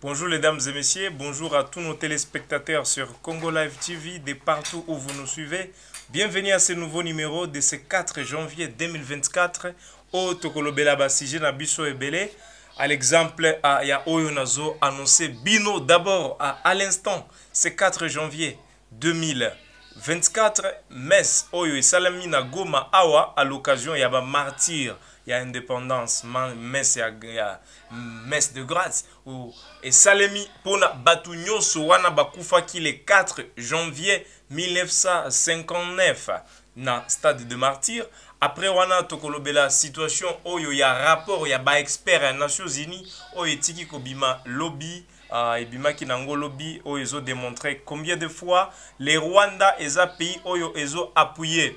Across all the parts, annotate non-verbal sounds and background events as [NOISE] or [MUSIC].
Bonjour les dames et messieurs, bonjour à tous nos téléspectateurs sur Congo Live TV de partout où vous nous suivez. Bienvenue à ce nouveau numéro de ce 4 janvier 2024 au Tokolobela Basije et Ebele. à l'exemple ya oyo nazo annoncé bino d'abord à l'instant ce 4 janvier 2024 messe oyo esalami na goma awa à l'occasion ya bamartyre ya indépendance messe ya, ya messe de grâce o esalemi mpona bato nyonso wana bakufaki le 4 janvier 1959 na stade de martyre après wana tokolobela situation oyo ya rapport ya baexpert ya nations unis oyo etiki kobima lobby uh, ebimaki nango lobby oyo ezodemontre combien de fois le rwanda eza pays oyo ezoapuye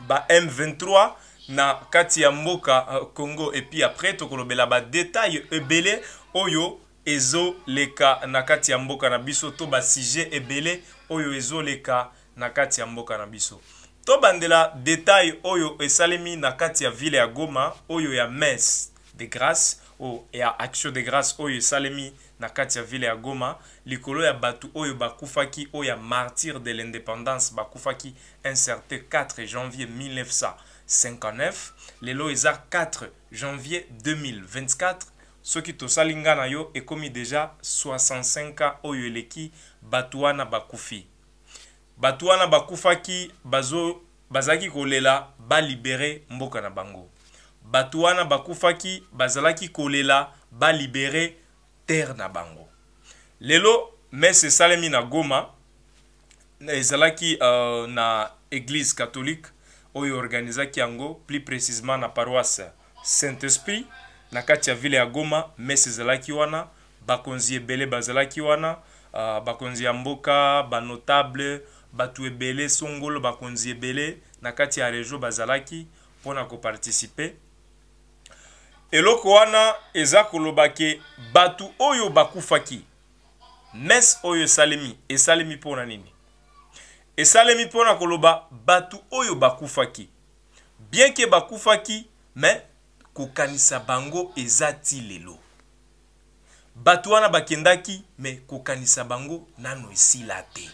ba m23 na kati ya mboka uh, congo epuis après tokolobela badetail ebele oyo ezoleka na kati ya mboka na biso to basuje ebele oyo ezoleka na kati ya mboka na biso tobandela detail oyo esalemi na kati ya ville ya goma oyo ya messe de grâce oyo ya action de grâce oyo esalemi na kati ya ville ya goma likolo ya bato oyo bakufaki oyo ya martyre de l'indépendance bakufaki un certain 4 janvier 1959 lelo eza 4 janvier 2024 soki tosali nga na yo ekomi deja 65 ans oyo eleki bato wana bakufi bato wana bakufaki bazalaki kolela balibere mboka na bango bato wana bakufaki bazalaki kolela balibere terre na bango lelo mese esalemi na goma ezalaki uh, na église catholique oyo organizaki yango plus précisement na paroisse saint-esprit na kati ya ville ya goma mese ezalaki wana bakonzi ebele bazalaki wana uh, bakonzi ya mboka banotable bato ebele songolo bakonzi ebele na kati ya regio bazalaki mpona kopartisipe eloko wana eza koloba ke bato oyo bakufaki mese oyo esalemi esalemi mpona nini esalemi mpona koloba bato oyo bakufaki bien ke bakufaki me kokanisa bango eza ti lelo bato wana bakendaki me kokanisa bango nano esila te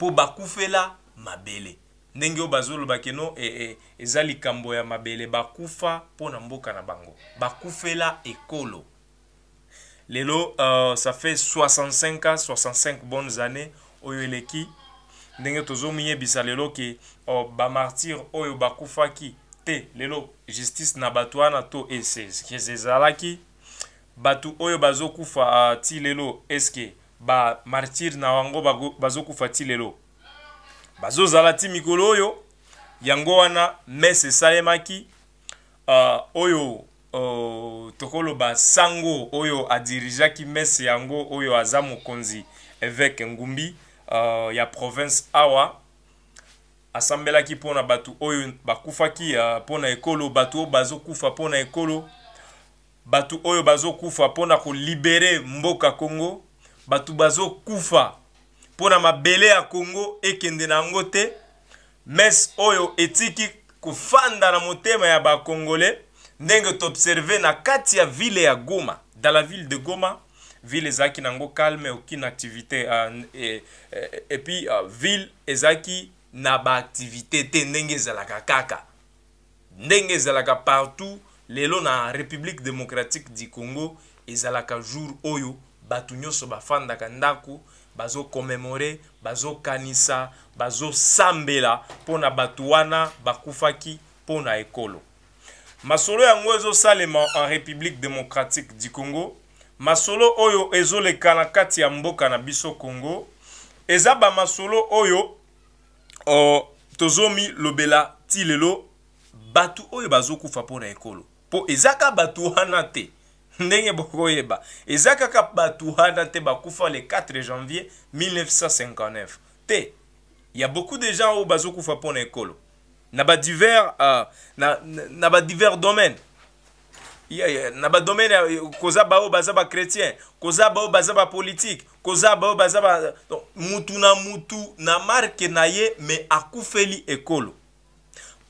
mpo bakufela mabele ndenge oyo bazolobaka eno eza e, e, likambo ya mabele bakufa mpo na mboka na bango bakufela ekolo lelo uh, ça fait 65 ans 65 bonnes années oyo eleki ndenge tozomiyebisa lelo ke uh, bamartire oyo bakufaki te lelo justice na bato wana to e, ezalaki bato oyo bazokufa uh, ti lelo eske bamartire na bango bazokufa ti lelo bazozala ti mikolo oyo yango wana mese esalemaki uh, oyo uh, tokoloba sango oyo adirigeaki mese yango oyo aza mokonzi eveke ngumbi uh, ya province awa asambelaki mpo na bato oyo bakufaki euh, mpo uh, na ekolo bato oyo bazokufa mpo na ekolo bato oyo bazokufa mpo na kolibere mboka kongo bato bazokufa mpo na mabele ya kongo ekende na yango te mese oyo etiki kofanda na motema ya bakongole ndenge toobserve na kati ya ville ya goma dans la ville de goma ville ezalaki nango calme aucune activité uh, e, e, epuis uh, ville ezalaki na baaktivité te ndenge ezalaka kaka ndenge ezalaka partout lelo na république démocratique du congo ezalaka jour oyo bato nyonso bafandaka ndako bazokomemore bazokanisa bazosambela mpona bato wana bakufaki mpona ekolo masolo yango ezosalema en république démocratique du congo masolo oyo ezoleka na kati ya mboka na biso congo eza bamasolo oyo o, tozomilobela ti lelo bato oyo bazokufa mpona ekolo mpo ezaka bato wana te ndenge bokoyeba eza kaka bato wana te bakufa le 4 janvier 1959 te ya beaucoup de gens oyo bazokufa mpona ekolo na badivers uh, na, na, na badivers domaine na badomaine koza baoyo baza bakretien koza baoyo baza bapolitike koza baoyo baza ba mutu na mutu na marke na ye me akufeli ekolo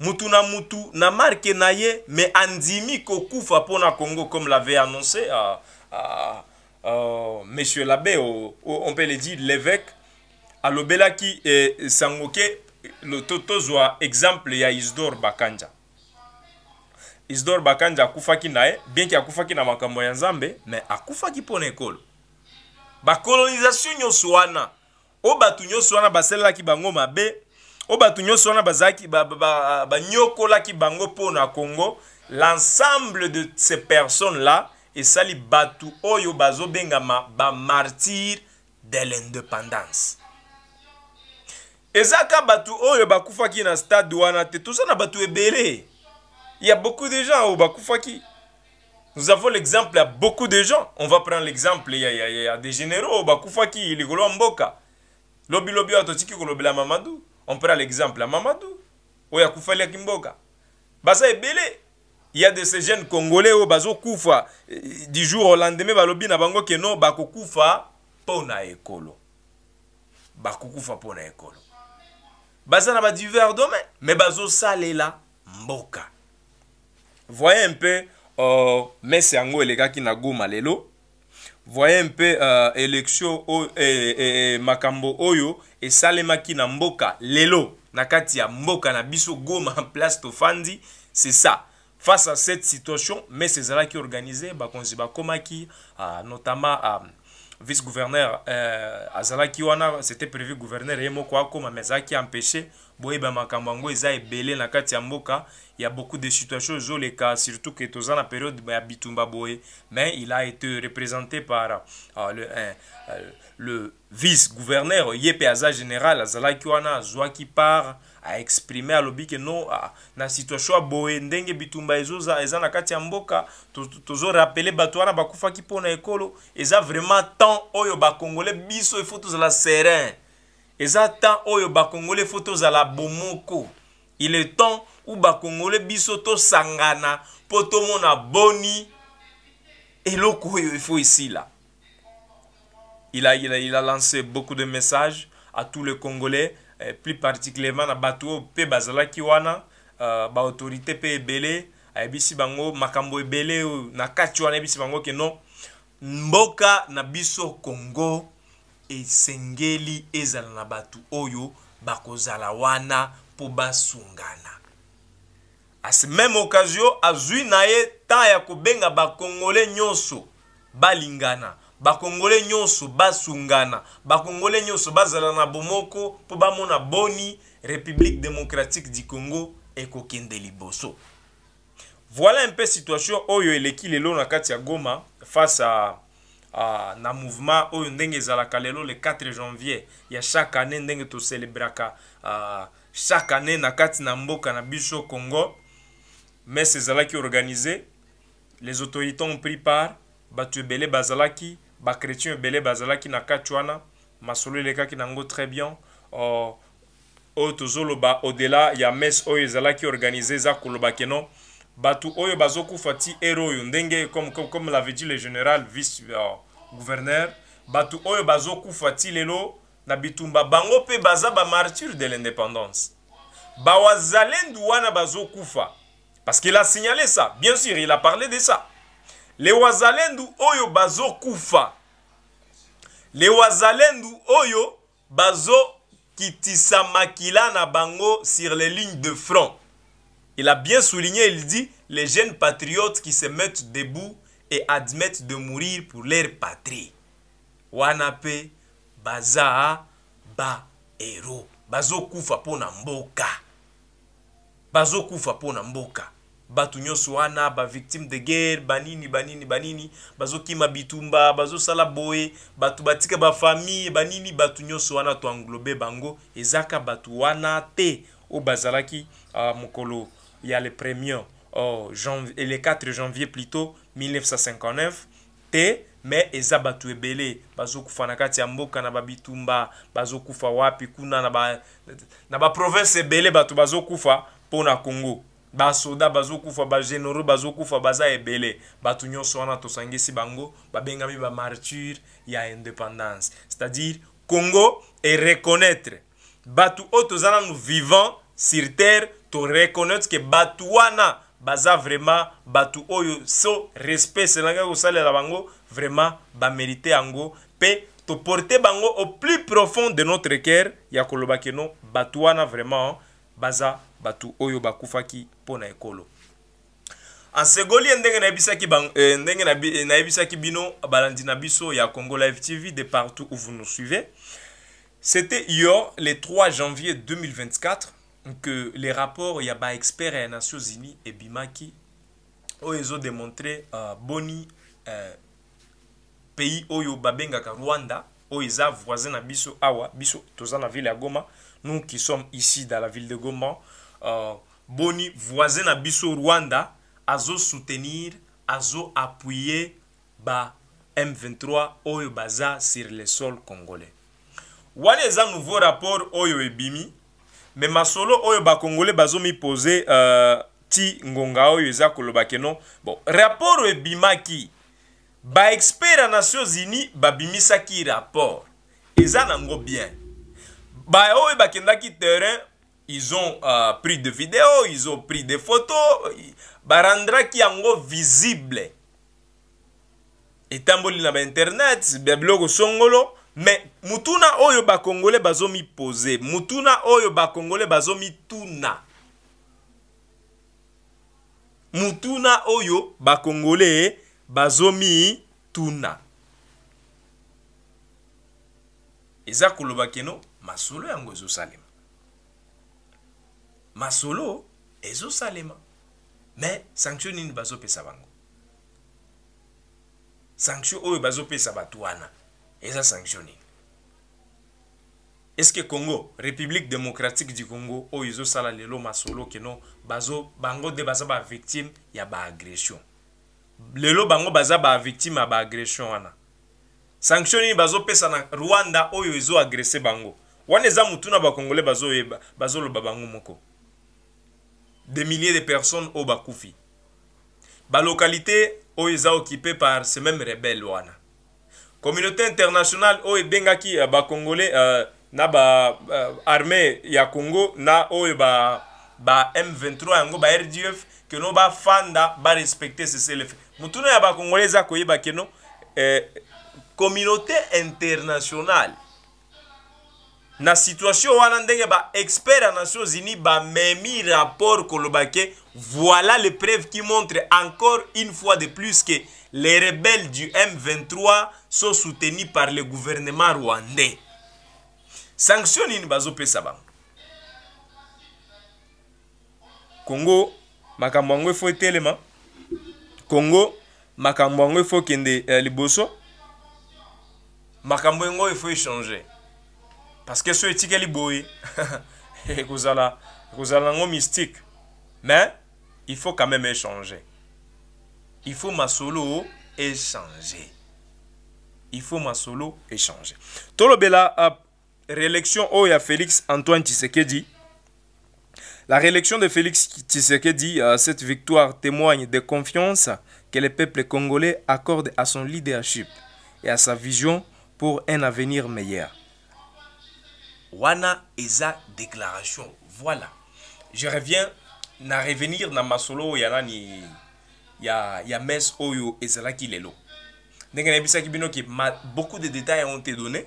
mutu na mutu na marke na ye me andimi kokufa mpo na congo comme l'avait annoncé à, à, à, monsieur l'abbé on peut le dire l'évêque alobelaki eh, sango ke tozwa exemple ya isdor bakanja isdor bakanja akufaki na ye bienki akufaki na makambo ya nzambe me akufaki mpo na ekolo bakolonizatio nyonso wana oyo bato nyonso wana basalelaki bango mabe oyo bato nyonso wana bazalaki banyokolaki bango mpo na congo l'ensemble de ces personnes là esali bato oyo bazobengama bamartire de l'indépendance ezaka bato oyo bakufaki na stade wana te toza na bato ebele ya beaucoup de gens oyo bakufaki nous avons l'exemple ya beaucoup de gens on va prendre l'exemple ya, ya, ya, ya des généraux oyo bakufaki likolo ya mboka lobilobi oyo atotiki kolobela mamadu on prend l'exemple ya mamadou oyo akufaliaki mboka baza ebele ya de ces jeunes congolais oyo oh, bazokufa du jour au lendemain balobi na bango ke non bakokufa mpo na ekolo bakokufa mpo na ekolo baza na badivers domaine me bazosalela mboka voye mpe uh, oh, mese yango elekaki na goma lelo voye mpe uh, élection oh, eh, eh, makambo oyo esalemaki na mboka lelo na kati ya mboka na biso goma [LAUGHS] place tofandi c'est ça face à cette situation mais ezalaki organisé bakonzi bakomaki uh, notamment uh, vice gouverneur uh, azalaki wana c'était prévu gouverneur ye moko akoma mais azalaki empêché boyeba makambo yango eza ebele na kati ya mboka ya beaucoup de situation ezoleka surtout ke toza na période ya bitumba boye mais il a été représenté par uh, le, uh, le vice gouverneur ye mpe aza général azalaki wana azwaki part aexprime alobi ke no a, na situation ya boye ndenge bitumba ezoza eza na kati ya mboka tozorapele to, to bato wana bakufaki mpo na ekolo eza vraiment temps oyo bakongole biso ifo tozala serein eza temps oyo bakongole fo tozala bomoko il est temps u bakongole biso tosangana mpo tomona boni eloko oyo ifo esila il a, il, a, il a lancé beaucoup de messages à tous les congolais eh, plus particulièrement na bato oyo mpe bazalaki wana uh, baautorité mpe ebele ayebisi bango makambo ebele oyo na kati wana ayebisi bango ke non mboka na biso congo esengeli ezala na bato oyo bakozala wana mpo basungana ase meme occasion azwi na ye temps ya kobenga bakongole nyonso balingana bakongole nyonso basungana bakongole nyonso bazala na bomoko mpo bamona boni république démocratique du congo ekokende liboso voilà un peu situation oyo eleki lelo na kati ya goma face à ah, na mouvement oyo ndenge le 4 janvier ya chaque année ndenge toselebelaka ah, chaque année na kati na mboka na biso congo mese ezalaki les autorités ont pris part bato ebele bazalaki ebele bazalaki na kati wana masolo très bien oyo tozoloba au-delà ya a oyo ezalaki organise ont pris bato oyo bazo ti ndenge comme, l'avait dit le général vice euh, gouverneur batu oyo bazo Koufati lelo nabitumba bango mpe baza bamartyre de l'indépendance bawazalendu wana Koufa. parce qu'il a signalé ça bien sûr il a parlé de ça le wazalendu oyo bazokufa le wazalendu oyo bazokitisa makila na bango sur les lignes de front Il a bien souligné, il dit, les jeunes patriotes qui se mettent debout et admettent de mourir pour leur patrie. Wanape, Bazaa, Ba, Hero. bazokufa mpo na mboka bazokufa mpo na mboka bato nyonso wana bavictime de guerre banini banini banini bazokima bitumba bazosala boye bato batika bafamille banini bato nyonso wana toanglobe bango ezaka bato wana te oyo bazalaki uh, mokolo il y a le 1er oh, janvier, le 4 janvier plutôt 1959 te me eza bato ebele bazokufa na kati ya mboka na babitumba bazokufa wapi kuna na, ba, na baprovince ebele bato bazokufa mpona congo basoda bazokufa bagénéraux bazokufa baza ebele bato nyonso wana tosangisi bango babengami bamarture ya indépendance c'est-à-dire congo e reconnaître bato oyo toza nanu vivant sur terre toreconnaître ke bato wana baza vraiment bato oyo so respect selanga kosalela bango vraiment bamérite yango mpe toporte bango au plus profond de notre cœur ya koloba keno bato wana vraiment baza bato oyo bakufaki mpo na ekolo ansegoli ye ndenge nayebisaki eh, ndenge eh, nayebisaki bino balandi na biso ya congo live tv de partout où vous nous suivez c'était hier le 3 janvier 2024 que les rapports ya baexpert ya nations unis ebimaki oyo oh, ezodemontre uh, boni uh, pays oyo babengaka rwanda oyo oh, eza voisin na biso awa biso toza na ville ya goma nous qui sommes ici dans la ville de goma uh, boni voisin na biso rwanda azosoutenir azoappuye ba m23 oyo baza sur le sol congolais wana eza nouveau rapport oyo ebimi me masolo oyo bakongole bazomipose uh, ti ngonga oyo eza koloba keno bon rapport ebimaki baexpert ya nations unis babimisaki rapport eza nango bien baoyo bakendaki terrain ils ont euh, pris de vidéo ils ont pris de photo barandraki yango visible etamboli na bainternet babiloko songolo me mutuna oyo bakongole bazomipose mutuna oyo bakongole bazomituna mutuna oyo bakongole bazomituna eza koloba keno masolo yango ezosalema masolo ezosalema me sanction nini bazopesa bango sanction oyo bazopesa bato wana eza sanctionné estce congo république démocratique du congo oyo ezosala lelo masolo keno bazo bango nde baza bavictime ya baagression lelo bango baza bavictime ya baagression wana sanction nini bazopesa na rwanda oyo ezoagrese bango wana eza mutuna bakongole bazoyeba bazoloba bango moko de milliers de personnes oyo bakufi balokalité oyo eza occupé par ce même rebelle wana communauté internationale oyo ebengaki euh, bacongolais uh, na baarmée euh, uh, ya congo na oyo ba, ba m23 yango ba rdf keno bafanda barespecte ceclf mutuna ya bacongolais eza koyeba keno eh, communauté internationale na situation wana ndenge baexpert ya nations unis bamemi rapport koloba ke voilà le preuve qui montre encore une fois de plus que les rebelles du M23 sont soutenus par le gouvernement rwandais. Sanction nini bazopesa bango? Congo makambo yango efo etelema Congo makambo yango efo kende eh, liboso makambo yango efo échanger parce que so etikeli boye [LAUGHS] ekozala eh, ekozala nango mystique mais il faut quand même échanger Il faut masolo échanger. Il faut ma masolo échanger. Tolobela euh, oh, a réélection au ya Félix Antoine Tshisekedi. La réélection de Félix Tshisekedi à euh, cette victoire témoigne de confiance que le peuple congolais accorde à son leadership et à sa vision pour un avenir meilleur. Wana déclaration. Voilà. Je reviens na revenir na masolo yanani ya, ya mese oyo ezalaki lelo ndenge nayebisaki bino ke ma, beaucoup de détails yango te donné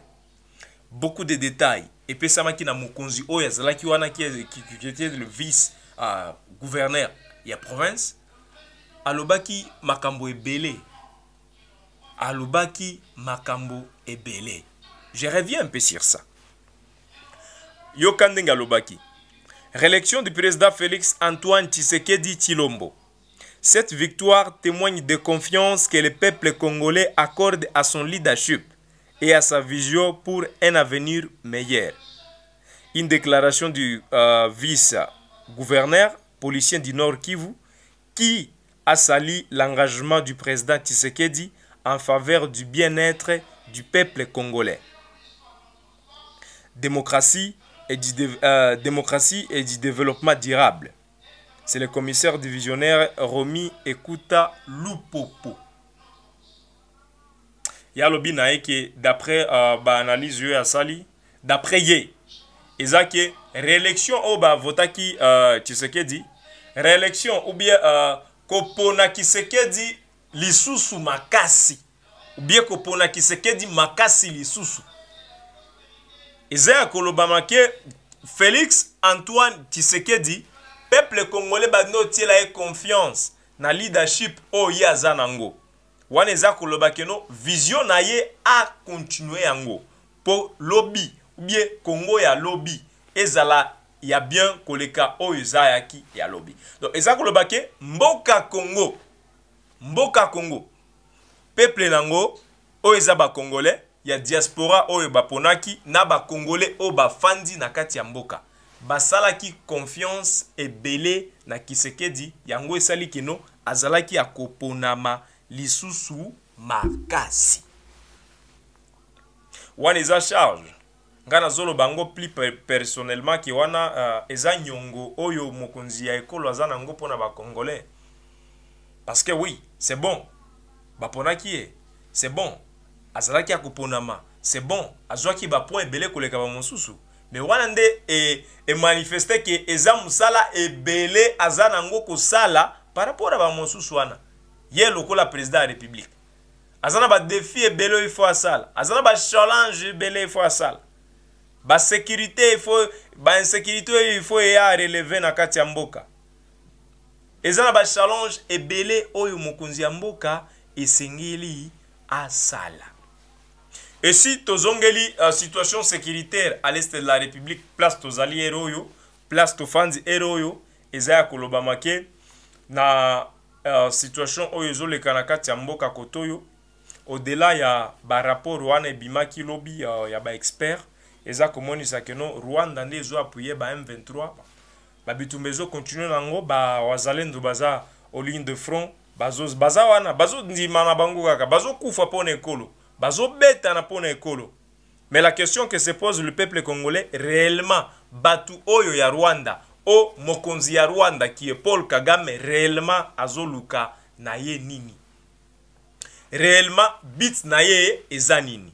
beaucoup de détails epesamaki na mokonzi oyo azalaki wana ki était le vice uh, gouverneur ya province alobaki makambo ebele alobaki makambo ebele je reviens un peu sur ça yoka ndenge alobaki réélection du président félix antoine tshisekedi tshilombo Cette victoire témoigne de confiance que le peuple congolais accorde à son leadership et à sa vision pour un avenir meilleur. Une déclaration du euh, vice-gouverneur policier du Nord Kivu qui a sali l'engagement du président Tshisekedi en faveur du bien-être du peuple congolais. Démocratie et euh, démocratie et du développement durable. C'est le commissaire divisionnaire Romi Ekuta Lupopo. ya alobi na ye ke d'après uh, baanalyse oyo asali d'après ye eza ke réélection oyo bavotaki uh, tshisekedi réélection ou bien uh, kopona kisekedi lisusu makasi ou bien kopona kisekedi makasi lisusu eza ya kolobama ke félix antoine tshisekedi peuple congolais bando otiela ye confiance na leadership oyo ye aza nango wana eza koloba keno vision na ye akontinue yango mpo lobi ubie kongo ya lobi ezala ya bien koleka oyo ezayaki ya lobi donc eza koloba ke mboka kongo mboka kongo peuple nango oyo eza bakongolais ya diaspora oyo baponaki na bakongolais oyo bafandi na kati ya mboka basalaki confiance ebele na kisekedi yango esali kino azalaki ya koponama lisusu makasi wana eza charge ngai nazoloba yango plus personnellement ke wana uh, eza nyongo oyo mokonzi ya ekolo aza na yango mpona bacongolais parce que oui c'est bon baponaki ye c'est bon azalaki ya koponama c'est bon azwaki bapoint ebele koleka bamosusu me wana nde emanifeste e, e ke eza mosala ebele aza nango kosala par rapport a bamosusu wana ye lokola président ya république aza na badefi ebele oyo ifo asala aza na bachallange ebele ifo asala basécurité ifo bainsécurité oyo ifo eya areleve na kati ya mboka eza na bachallange ebele oyo mokonzi ya mboka esengeli asala et si tozongeli uh, situation sécuritaire à l'est de la république place tozali ere oyo place tofandi ere oyo eza ya kolobama ke na uh, situation oyo ezoleka na kati ya mboka kotoyo odela ya barapport wana ebimaki lobi uh, ya baexpert eza komonisa keno rwanda nde ezoapuye ba m23 babitumba ezokontinue nango bawazalendo baza oline de front bazo baza wana bazondima na bango kaka bazokufa mpona ekolo bazobetana mpo na ekolo mais la question que se pose le peuple congolais réellement bato oyo ya rwanda o mokonzi ya rwanda qui est paul kagame réellement azoluka na ye nini réellement bit na ye eza nini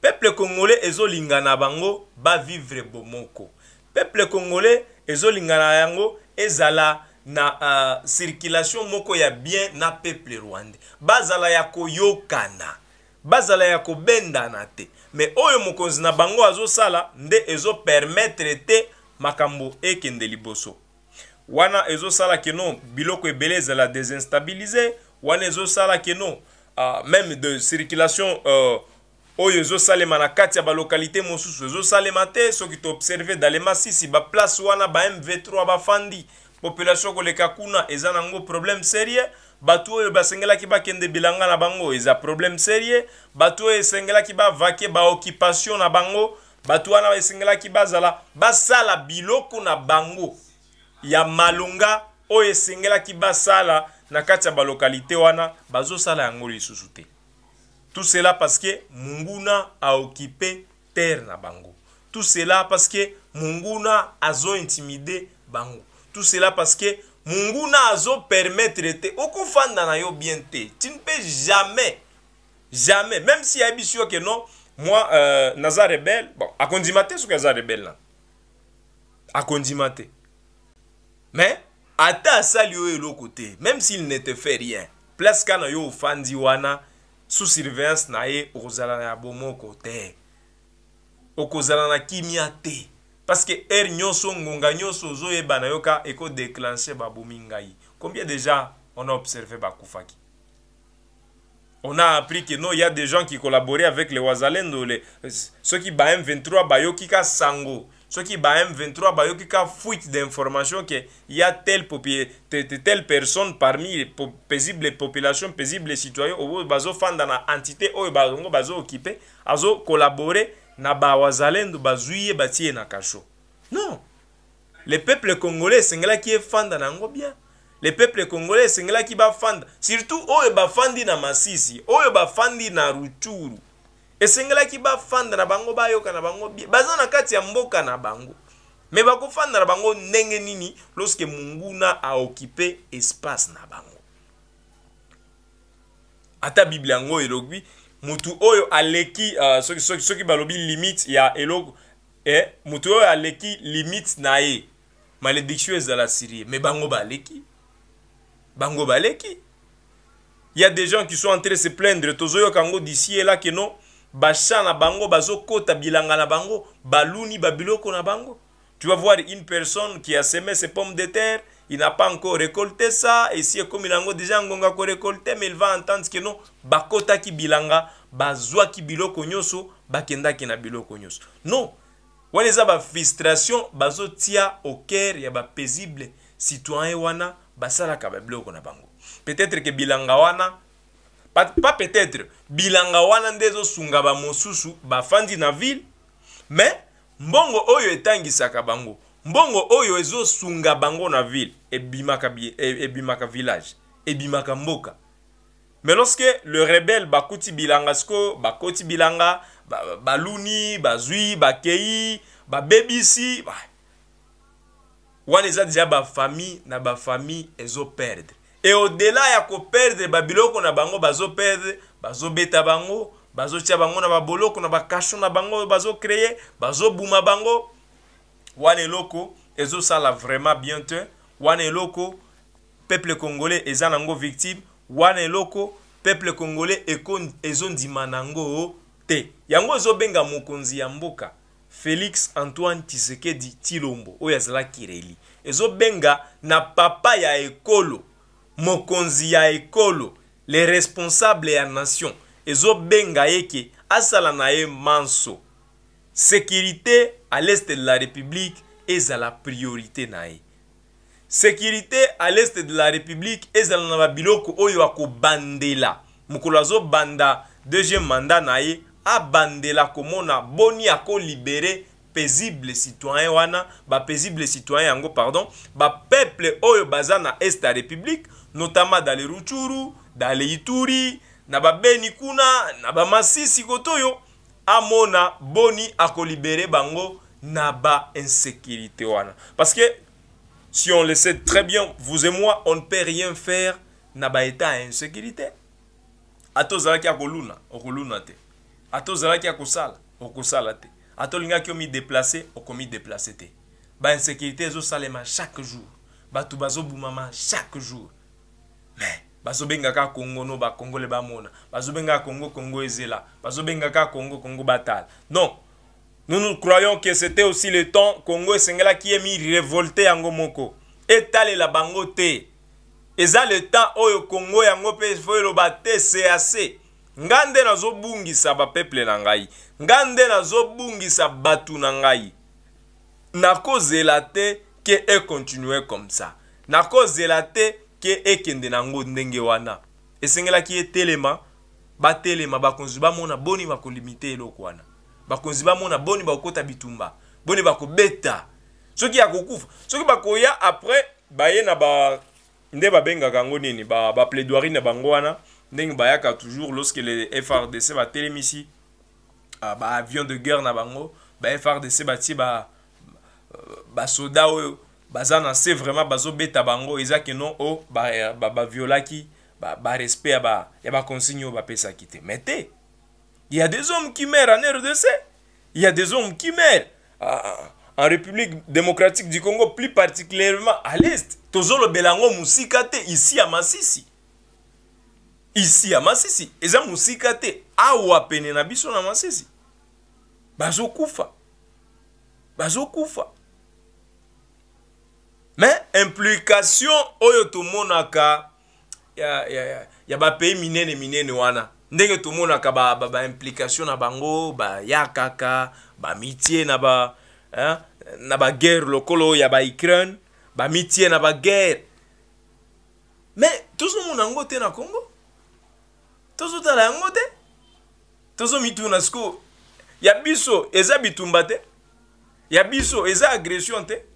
peuple congolais ezolingana bango bavivre bomoko peuple congolais ezolingana yango ezala na uh, circulation moko ya bien na peuple rwandais bazala ya koyokana bazala ya kobendana te me oyo mokonzi na bango azosala nde ezopermetre te makambo ekende liboso wana ezosala keno biloko ebele ezala désinstabilise wana ezosala keno uh, ah, meme de circulation uh, oyo ezosalema na kati ya balokalité mosusu ezosalema te soki toobserve dans les masisi baplace wana ba mv3 bafandi population koleka kuna eza nango problème sérieux bato oyo basengelaki bakende bilanga na bango eza problème serie bato oyo esengelaki bavake baoccupation na bango bato wana esengelaki bazala basala biloko na bango ya malonga oyo esengelaki basala na kati ya balokalité wana bazosala yango lisusu te tout cela parce que munguna aokipe terre na bango tout cela parce que munguna azointimide bango tout cela parce que munguna azopermetre te okofanda na yo bien te ti ne peux jamais jamais même si ayebi si yo ke non moi euh, naza rebele bon akondima te soki aza rebele na akondima te mais ata asali yo eloko te même s'il ne te fait rien place kana yo ofandi wana sous surveillance na ye okozala na ya bomoko te okozala na kimia te parceke heure nyonso ngonga nyonso ozoyeba na yo ka ekodéclenche babomi ngai combien déjà on a observé bakufaki on a appris que non il y a des gens qui collaboraient avec les wazalendo les, ceux qui ba m23 bayoki ka sango ceux qui ba m23 bayoki ka fuite d'information que il y a telle, telle personne parmi les paisibles populations paisibles citoyens oyo bazofanda na entité oyo bango bazooccupe azocollaborer na bawazalendo bazwi ye batie ye na kasho non le peuple congolais esengelaki efanda na yango bien le peuple congolais esengelaki bafanda surtout oyo bafandi na masisi oyo bafandi na ruchuru esengelaki bafanda na bango bayoka na bango bien baza na kati ya mboka na bango me bakofanda na bango ndenge nini loske monguna aokipe espace na bango ata biblia yango elobi mutu oyo aleki uh, soki, soki, soki balobi limite ya eloko eh, mutu oyo aleki limite na ye malédiction ezala sirie me bango baleki bango baleki y a des gens qui sont en train de se plaindre tozoyoka yango d'ici et là ke non bachamp na bango bazokota bilanga na bango baluni babiloko na bango tu vas voir une personne qui a semé ses pommes de terre il n'a pas encore récolté ça et si comme il a déjà ngonga ko récolter mais il va entendre que non bakota ki bilanga bazwa ki biloko nyoso bakenda ki na biloko nyoso non wana eza bafrustration bazotia au cœur ya bapaisible citoyen wana basalaka babiloko na bango peut-être ke bilanga wana pa, pa peut-être bilanga wana nde ezosunga bamosusu bafandi na ville mais mbongo oyo etangisaka bango mbongo oyo ezosunga bango na ville ebimaka, e, ebimaka village ebimaka mboka mais lorsque le rebelle bakuti bilanga sikoyo bakoti bilanga baluni ba bazwi bakei babebisi ba, wana eza deja bafamille na bafamille ezoperdre e odela ya koperdre babiloko na bango bazoperdre bazobeta bango bazotia bango na baboloko na bakashon na bango oyo bazokreye bazobuma bango wana eloko ezosala vraiment bien te wana eloko peuple congolais eza nango victime wana eloko peuple congolais ezondima nango te yango ezobenga mokonzi ya mboka félix antoine tisekedi tilombo oyo azalaki reli ezobenga na papa ya ekolo mokonzi ya ekolo le responsable ya nation ezobenga ye ke asala na ye manso sécurité à l'est de la république ezala priorité na ye sécurité à l'est de la république ezala na babiloko oyo akobandela mokolo azobanda deuxième mandat na ye abandela komona boni akolibere paisible citoyen wana bapaisible citoyen yango pardon bapeple oyo baza na este ya république notamment dans le ruchuru dans le ituri na babeni kuna na bamasisi kotoyo amona boni akolibere bango na bainsécurité wana parce que si on le sait très bien vous et moi on ne peut rien faire na baétat ya insécurité ata ozalaki akoluna okoluna te ata ozalaki akosala okosala te ata olingaki omideplace okomideplace te bainsécurité ezosalema chaque jour bato bazobumama chaque jour mais bazobengaka kongo no bakongole bamona bazobengaka kongo kongo ezela bazobengaka kongo kongo batala donc nous nous croyons que c'était aussi le temps kongo esengelaki emi révolte yango moko etalela bango te eza le temps oyo kongo yango mpe fo eloba te cac nga nde nazobungisa bapeple na ngai nga nde nazobungisa bato na ngai nakozela te ke econtinue comme ça nakozela te ke ekende na yango ndenge wana esengelaki etelema batelema bakonzi bamona boni bakolimite eloko wana bakonzi bamona boni bakokɔta bitumba boni bakobeta soki akokufa soki bakoya après baye na ba nde babengaka yango nini baplaidoirie ba na bango wana ndenge bayaka toujours lorsque le frdc batelemisi uh, ah, baavion de guerre na bango ba frdc batie basoda ba euh, oyo baza na se vraiment bazobeta bango eza ke non o oh, baviolaki ba, ba, ba barespect ya baconsigne ba oyo bapesaki te mais te il y a des hommes qui meurent en rdc il y a des hommes qui meurent ah, ah, en république démocratique du congo plus particulièrement à l'est tozolobela yango mosika te ici ya masisi ici ya masisi eza mosika te awa pene na biso na masisi bazokufa bazokufa me implication oyo tomonaka ya, ya, ya, ya bapays minene minene wana ndenge tomonaka baimplication ba, ba, ba na bango bayakaka bamitie na ba eh, na baguerre lokolo ya baukraine bamitie na baguerre me tozomona yango te na congo tozotala yango te tozomituna siko ya biso eza bitumba te ya biso eza agression te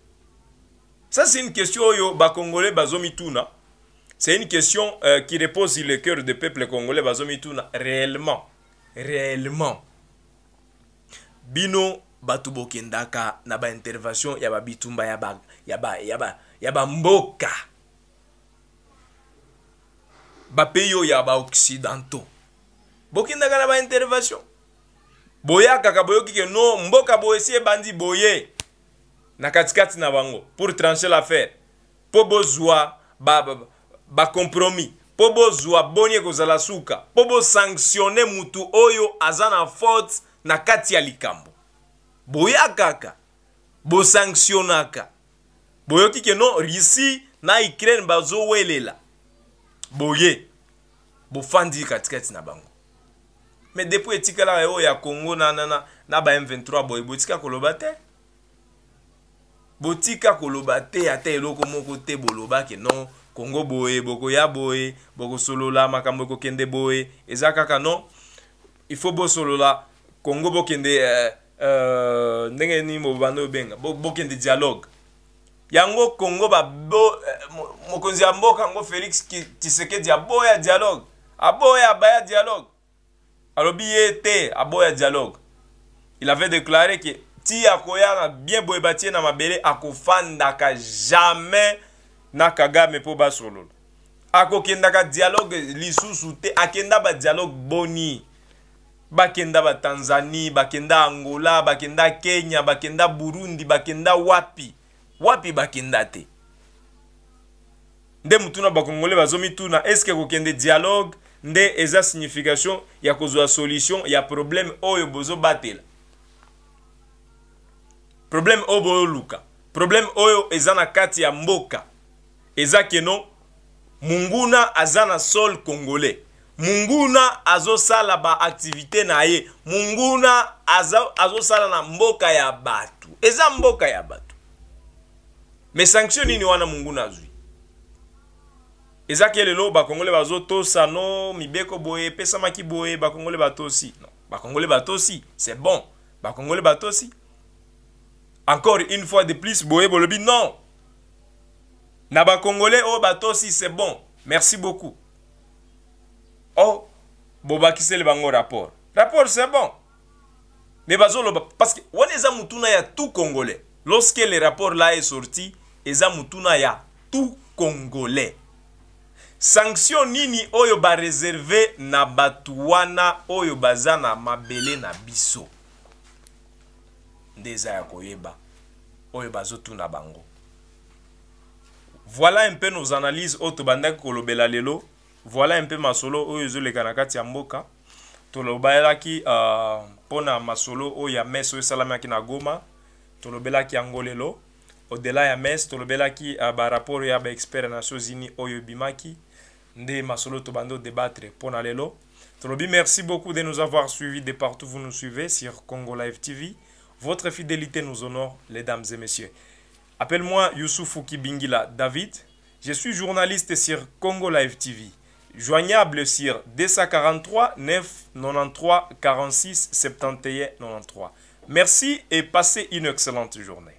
Ça, c'est une question yo bakongolais bazomituna. C'est une question euh, qui repose sur le cœur du peuple congolais bazomituna réellement. Réellement. Bino bato bokendaka na ba intervention ya babitumba ya ba ya ba ya ba ya bamboka bapeyi oyo ya baoccidentaux bokendaka na ba intervention boyakaka boyoki ke no mboka boyesi ebandi boye na katikati na bango pour trancher l'affaire mpo bozwa bacompromis ba, ba mpo bozwa boni ekozala suka mpo bosanctione mutu oyo aza na faute na kati ya likambo boya kaka bosanctionaka boyoki ke non risi na ukraine bazowelela boye bofandi katikati na bango me depuis etikalaka oyo ya congo na, na, na, na ba m23 boye botika koloba te botika koloba te ata eloko moko te bolobaki non kongo boye bokoya boye bokosolola makambo ekokende boye eza kaka non ifo bosolola kongo bokende eh, eh, ndenge nini bobanda obenga bokende dialogue yango kongo babo eh, mokonzi ya mboka yango félix tisekedi aboya dialogue aboya abaya dialogue alobi ye te aboya dialogue il avait déclaré que ti akoyaka bien boye batie na mabele akofandaka jamais na kagame mpo basolola akokendaka dialogue lisusu te akenda badialogue boni bakenda batanzanie bakenda angola bakenda kenya bakenda burundi bakenda wapi wapi bakenda te nde mutuna bakongole bazomituna eske kokende dialogue nde eza signification ya kozwa solution ya probleme oyo bozobatela problème oyo boyoluka problème oyo eza na kati ya mboka eza keno munguna aza na sol congolais munguna azosala baaktivité na ye munguna azosala na mboka ya bato eza mboka ya bato me sanction nini wana munguna azwi ezaki lelo bakongole bazotosa no mibeko boye epesamaki boye bakongole batosi no bakongole batosi c'est bon bakongole batosi encore une fois de plus boye bolobi non na bakongole oyo oh, batosi c'est bon merci beaucoup o oh, bobakiseli bango rapport rapport c'est bon me bazoloba parce que wana eza mutuna ya tout congolais lorsque le rapport là est sorti eza mutuna ya tout congolais sanction nini oyo bareserve na bato wana oyo baza na mabele na biso nde eza ya koyeba bango voilà un peu nos analyses oyo tobandaki kolobela lelo voilà un peu masolo oyo ezoleka na kati ya mboka tolobelaki euh, mpona masolo oyo ya mese oyo na goma tolobelaki yango lelo odela ya mese tolobelaki uh, barapport ya baexpert ya nations unis oyo ebimaki nde masolo tobandi odebatre mpona lelo tolobi merci beaucoup de nous avoir suivis de partout vous nous suivez sur congo live tv votre fidélité nous honore, les dames et messieurs. Appelle-moi Youssoufou Bingila David. Je suis journaliste sur Congo Live TV. Joignable sur 9, 93, 46 71 93. Merci et passez une excellente journée.